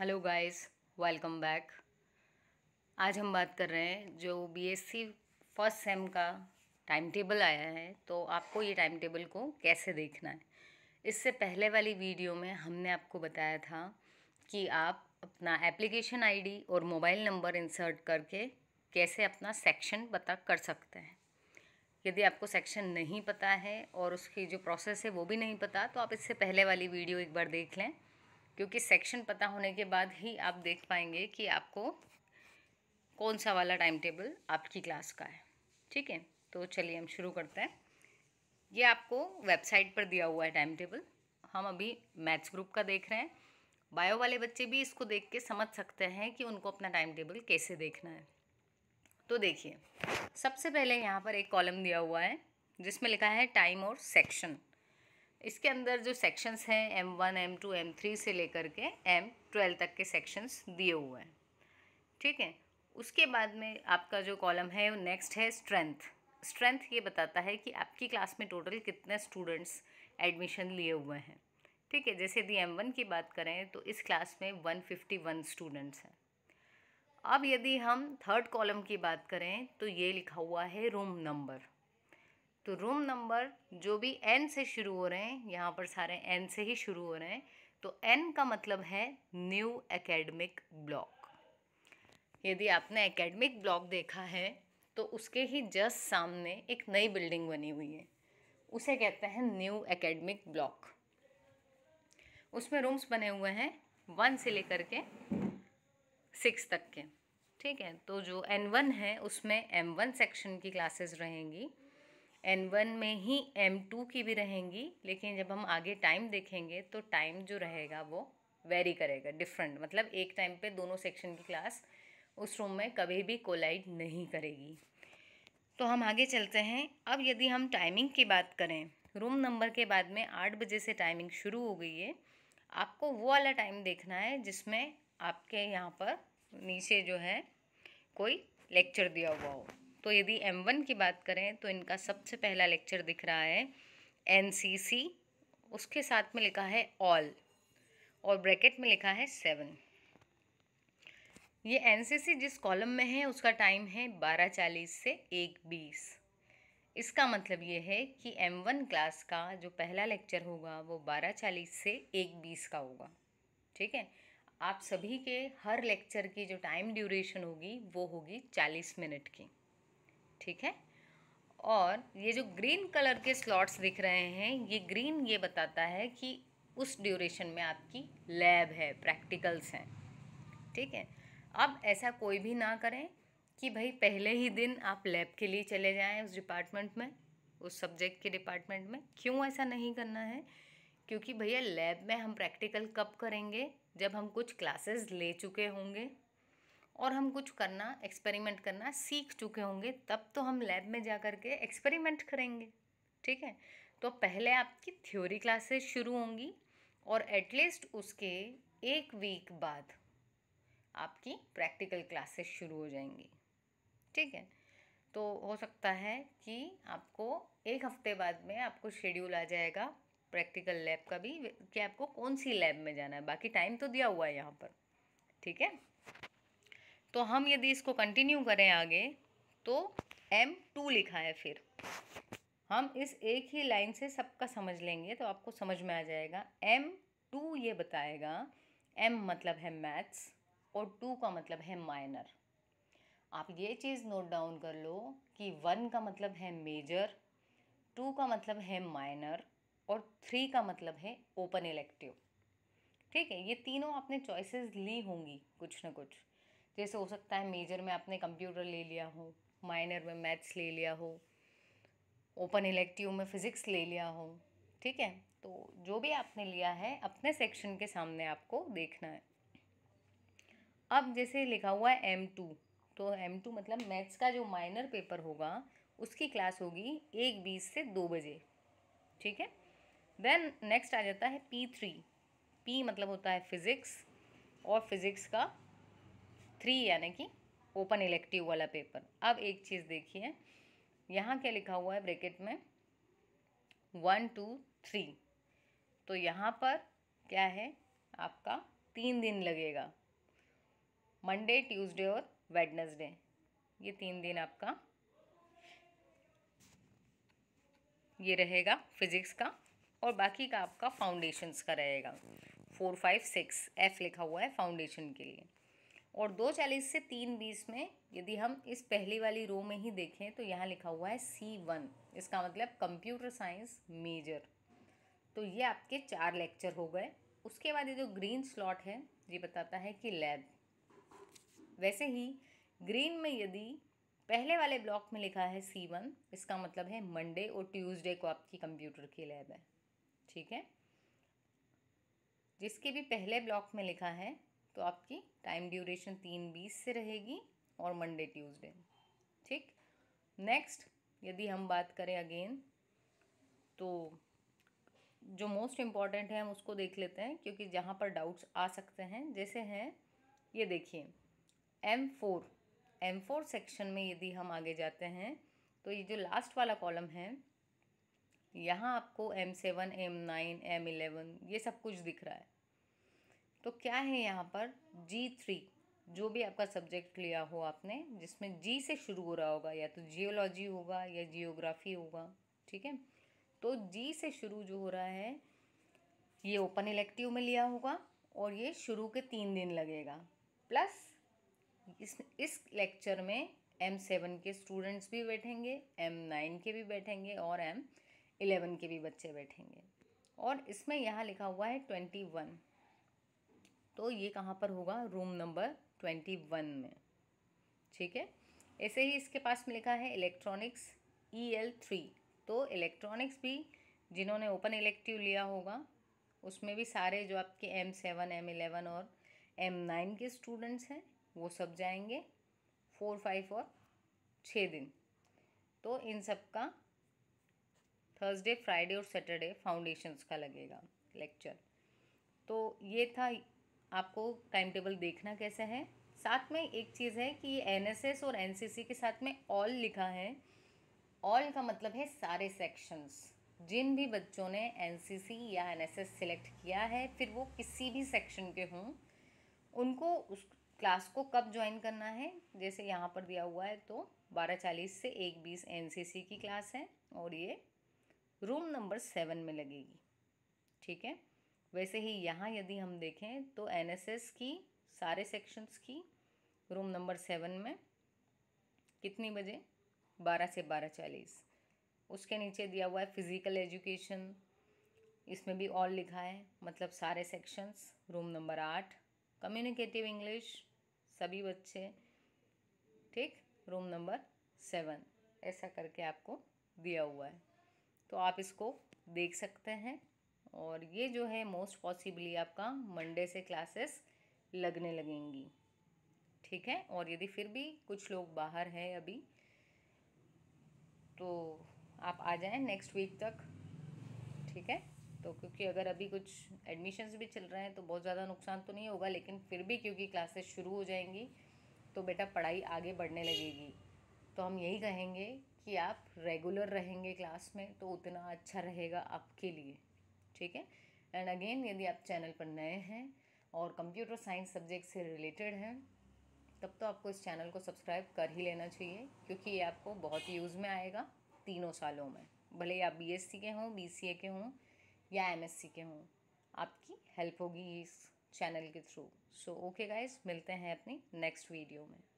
hello guys welcome back आज हम बात कर रहे हैं जो बीएससी फर्स्ट सेम का टाइम टेबल आया है तो आपको ये टाइम टेबल को कैसे देखना है इससे पहले वाली वीडियो में हमने आपको बताया था कि आप अपना एप्लीकेशन आईडी और मोबाइल नंबर इंसर्ट करके कैसे अपना सेक्शन पता कर सकते हैं यदि आपको सेक्शन नहीं पता है और उसकी जो प्रोसेस है वो भी नहीं पता तो आप इससे पहले वाली वीडियो एक बार देख लें क्योंकि सेक्शन पता होने के बाद ही आप देख पाएंगे कि आपको कौन सा वाला टाइम टेबल आपकी क्लास का है ठीक है तो चलिए हम शुरू करते हैं ये आपको वेबसाइट पर दिया हुआ है टाइम टेबल हम अभी मैथ्स ग्रुप का देख रहे हैं बायो वाले बच्चे भी इसको देख के समझ सकते हैं कि उनको अपना टाइम टेबल कैसे देखना है तो देखिए सबसे पहले यहाँ पर एक कॉलम दिया हुआ है जिसमें लिखा है टाइम और सेक्शन इसके अंदर जो सेक्शंस हैं M one M two M three से लेकर के एम ट्वेल्व तक के सेक्शंस दिए हुए हैं ठीक है उसके बाद में आपका जो कॉलम है वो नेक्स्ट है स्ट्रेंथ स्ट्रेंथ ये बताता है कि आपकी क्लास में टोटल कितने स्टूडेंट्स एडमिशन लिए हुए हैं ठीक है जैसे यदि एम वन की बात करें तो इस क्लास में वन फिफ्टी वन स्टूडेंट्स हैं अब यदि हम थर्ड कॉलम की बात करें तो ये लिखा हुआ है रूम नंबर तो रूम नंबर जो भी एन से शुरू हो रहे हैं यहाँ पर सारे एन से ही शुरू हो रहे हैं तो एन का मतलब है न्यू एकेडमिक ब्लॉक यदि आपने एकेडमिक ब्लॉक देखा है तो उसके ही जस्ट सामने एक नई बिल्डिंग बनी हुई है उसे कहते हैं न्यू एकेडमिक ब्लॉक उसमें रूम्स बने हुए हैं वन से लेकर के सिक्स तक के ठीक है तो जो एन वन है उसमें एम वन सेक्शन की क्लासेस रहेंगी एन वन में ही एम टू की भी रहेंगी लेकिन जब हम आगे टाइम देखेंगे तो टाइम जो रहेगा वो वेरी करेगा डिफरेंट मतलब एक टाइम पे दोनों सेक्शन की क्लास उस रूम में कभी भी कोलाइड नहीं करेगी तो हम आगे चलते हैं अब यदि हम टाइमिंग की बात करें रूम नंबर के बाद में आठ बजे से टाइमिंग शुरू हो गई है आपको वो वाला टाइम देखना है जिसमें आपके यहाँ पर नीचे जो है कोई लेक्चर दिया हुआ हो तो यदि एम वन की बात करें तो इनका सबसे पहला लेक्चर दिख रहा है एन सी सी उसके साथ में लिखा है ऑल और ब्रैकेट में लिखा है सेवन ये एन सी सी जिस कॉलम में है उसका टाइम है बारह चालीस से एक बीस इसका मतलब ये है कि एम वन क्लास का जो पहला लेक्चर होगा वो बारह चालीस से एक बीस का होगा ठीक है आप सभी के हर लेक्चर की जो टाइम ड्यूरेशन होगी वो होगी चालीस मिनट की ठीक है और ये जो ग्रीन कलर के स्लॉट्स दिख रहे हैं ये ग्रीन ये बताता है कि उस ड्यूरेशन में आपकी लैब है प्रैक्टिकल्स हैं ठीक है अब ऐसा कोई भी ना करें कि भाई पहले ही दिन आप लैब के लिए चले जाएं उस डिपार्टमेंट में उस सब्जेक्ट के डिपार्टमेंट में क्यों ऐसा नहीं करना है क्योंकि भैया लैब में हम प्रैक्टिकल कब करेंगे जब हम कुछ क्लासेस ले चुके होंगे और हम कुछ करना एक्सपेरिमेंट करना सीख चुके होंगे तब तो हम लैब में जा कर के एक्सपेरिमेंट करेंगे ठीक है तो पहले आपकी थ्योरी क्लासेस शुरू होंगी और एटलीस्ट उसके एक वीक बाद आपकी प्रैक्टिकल क्लासेस शुरू हो जाएंगी ठीक है तो हो सकता है कि आपको एक हफ्ते बाद में आपको शेड्यूल आ जाएगा प्रैक्टिकल लैब का भी कि आपको कौन सी लैब में जाना है बाकी टाइम तो दिया हुआ है यहाँ पर ठीक है तो हम यदि इसको कंटिन्यू करें आगे तो एम टू लिखा है फिर हम इस एक ही लाइन से सबका समझ लेंगे तो आपको समझ में आ जाएगा एम टू ये बताएगा एम मतलब है मैथ्स और टू का मतलब है माइनर आप ये चीज़ नोट डाउन कर लो कि वन का मतलब है मेजर टू का मतलब है माइनर और थ्री का मतलब है ओपन इलेक्टिव ठीक है ये तीनों आपने चॉइसेस ली होंगी कुछ ना कुछ जैसे हो सकता है मेजर में आपने कंप्यूटर ले लिया हो माइनर में मैथ्स ले लिया हो ओपन इलेक्टिव में फ़िज़िक्स ले लिया हो ठीक है तो जो भी आपने लिया है अपने सेक्शन के सामने आपको देखना है अब जैसे लिखा हुआ है एम टू तो एम टू मतलब मैथ्स का जो माइनर पेपर होगा उसकी क्लास होगी एक बीस से दो बजे ठीक है देन नेक्स्ट आ जाता है पी थ्री पी मतलब होता है फिज़िक्स और फिज़िक्स का थ्री यानी कि ओपन इलेक्टिव वाला पेपर अब एक चीज़ देखिए यहाँ क्या लिखा हुआ है ब्रैकेट में वन टू थ्री तो यहाँ पर क्या है आपका तीन दिन लगेगा मंडे ट्यूसडे और वेडनेसडे ये तीन दिन आपका ये रहेगा फिजिक्स का और बाकी का आपका फाउंडेशंस का रहेगा फोर फाइव सिक्स एफ लिखा हुआ है फाउंडेशन के लिए और दो चालीस से तीन बीस में यदि हम इस पहली वाली रो में ही देखें तो यहाँ लिखा हुआ है सी वन इसका मतलब कंप्यूटर साइंस मेजर तो ये आपके चार लेक्चर हो गए उसके बाद ये जो ग्रीन स्लॉट है ये बताता है कि लैब वैसे ही ग्रीन में यदि पहले वाले ब्लॉक में लिखा है सी वन इसका मतलब है मंडे और ट्यूसडे को आपकी कंप्यूटर की लैब है ठीक है जिसके भी पहले ब्लॉक में लिखा है तो आपकी टाइम ड्यूरेशन तीन बीस से रहेगी और मंडे ट्यूसडे ठीक नेक्स्ट यदि हम बात करें अगेन तो जो मोस्ट इम्पॉर्टेंट है हम उसको देख लेते हैं क्योंकि जहाँ पर डाउट्स आ सकते हैं जैसे हैं ये देखिए M four M four section में यदि हम आगे जाते हैं तो ये जो लास्ट वाला कॉलम है यहाँ आपको M seven M nine M eleven ये सब कुछ दिख रहा है तो क्या है यहाँ पर जी थ्री जो भी आपका सब्जेक्ट लिया हो आपने जिसमें जी से शुरू हो रहा होगा या तो जियोलॉजी होगा या जियोग्राफी होगा ठीक है तो जी से शुरू जो हो रहा है ये ओपन इलेक्टिव में लिया होगा और ये शुरू के तीन दिन लगेगा प्लस इस इस लेक्चर में एम सेवन के स्टूडेंट्स भी बैठेंगे एम नाइन के भी बैठेंगे और एम इलेवन के भी बच्चे बैठेंगे और इसमें यहाँ लिखा हुआ है ट्वेंटी वन तो ये कहाँ पर होगा रूम नंबर ट्वेंटी वन में ठीक है ऐसे ही इसके पास में लिखा है इलेक्ट्रॉनिक्स ई एल थ्री तो इलेक्ट्रॉनिक्स भी जिन्होंने ओपन इलेक्टिव लिया होगा उसमें भी सारे जो आपके एम सेवन एम इलेवन और एम नाइन के स्टूडेंट्स हैं वो सब जाएंगे फोर फाइव और छः दिन तो इन सब का थर्सडे फ्राइडे और सैटरडे फाउंडेशंस का लगेगा लेक्चर तो ये था आपको टाइम टेबल देखना कैसा है साथ में एक चीज़ है कि एन और एन के साथ में ऑल लिखा है ऑल का मतलब है सारे सेक्शंस जिन भी बच्चों ने एन या एन सिलेक्ट किया है फिर वो किसी भी सेक्शन के हों उनको उस क्लास को कब ज्वाइन करना है जैसे यहाँ पर दिया हुआ है तो बारह चालीस से एक बीस एन की क्लास है और ये रूम नंबर सेवन में लगेगी ठीक है वैसे ही यहाँ यदि हम देखें तो एन की सारे सेक्शंस की रूम नंबर सेवन में कितनी बजे बारह से बारह चालीस उसके नीचे दिया हुआ है फिज़िकल एजुकेशन इसमें भी ऑल लिखा है मतलब सारे सेक्शंस रूम नंबर आठ कम्युनिकेटिव इंग्लिश सभी बच्चे ठीक रूम नंबर सेवन ऐसा करके आपको दिया हुआ है तो आप इसको देख सकते हैं और ये जो है मोस्ट पॉसिबली आपका मंडे से क्लासेस लगने लगेंगी ठीक है और यदि फिर भी कुछ लोग बाहर हैं अभी तो आप आ जाएं नेक्स्ट वीक तक ठीक है तो क्योंकि अगर अभी कुछ एडमिशन्स भी चल रहे हैं तो बहुत ज़्यादा नुकसान तो नहीं होगा लेकिन फिर भी क्योंकि क्लासेस शुरू हो जाएंगी तो बेटा पढ़ाई आगे बढ़ने लगेगी तो हम यही कहेंगे कि आप रेगुलर रहेंगे क्लास में तो उतना अच्छा रहेगा आपके लिए ठीक है एंड अगेन यदि आप चैनल पर नए हैं और कंप्यूटर साइंस सब्जेक्ट से रिलेटेड हैं तब तो आपको इस चैनल को सब्सक्राइब कर ही लेना चाहिए क्योंकि ये आपको बहुत यूज़ में आएगा तीनों सालों में भले आप सी के हों ए के हों या सी के हों आपकी हेल्प होगी इस चैनल के थ्रू सो ओके गाइस मिलते हैं अपनी नेक्स्ट वीडियो में